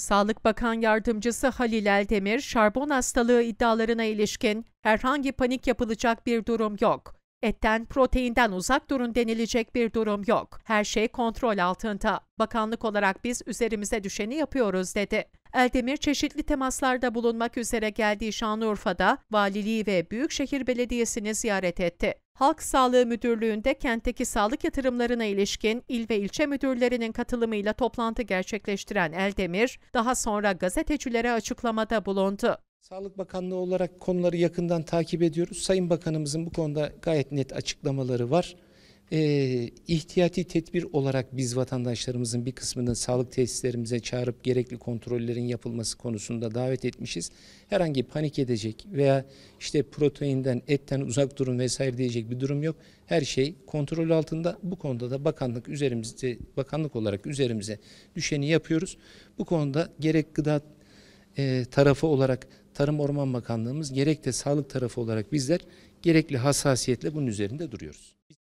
Sağlık Bakan Yardımcısı Halil Eldemir, şarbon hastalığı iddialarına ilişkin herhangi panik yapılacak bir durum yok. Etten, proteinden uzak durun denilecek bir durum yok. Her şey kontrol altında. Bakanlık olarak biz üzerimize düşeni yapıyoruz dedi. Eldemir çeşitli temaslarda bulunmak üzere geldiği Şanlıurfa'da valiliği ve Büyükşehir Belediyesi'ni ziyaret etti. Halk Sağlığı Müdürlüğü'nde kentteki sağlık yatırımlarına ilişkin il ve ilçe müdürlerinin katılımıyla toplantı gerçekleştiren Eldemir, daha sonra gazetecilere açıklamada bulundu. Sağlık Bakanlığı olarak konuları yakından takip ediyoruz. Sayın Bakanımızın bu konuda gayet net açıklamaları var e, ihtiyati tedbir olarak biz vatandaşlarımızın bir kısmını sağlık tesislerimize çağırıp gerekli kontrollerin yapılması konusunda davet etmişiz. Herhangi panik edecek veya işte proteinden, etten uzak durun vesaire diyecek bir durum yok. Her şey kontrol altında. Bu konuda da bakanlık üzerimizde bakanlık olarak üzerimize düşeni yapıyoruz. Bu konuda gerek gıda e, tarafı olarak Tarım Orman Bakanlığımız gerek de sağlık tarafı olarak bizler gerekli hassasiyetle bunun üzerinde duruyoruz.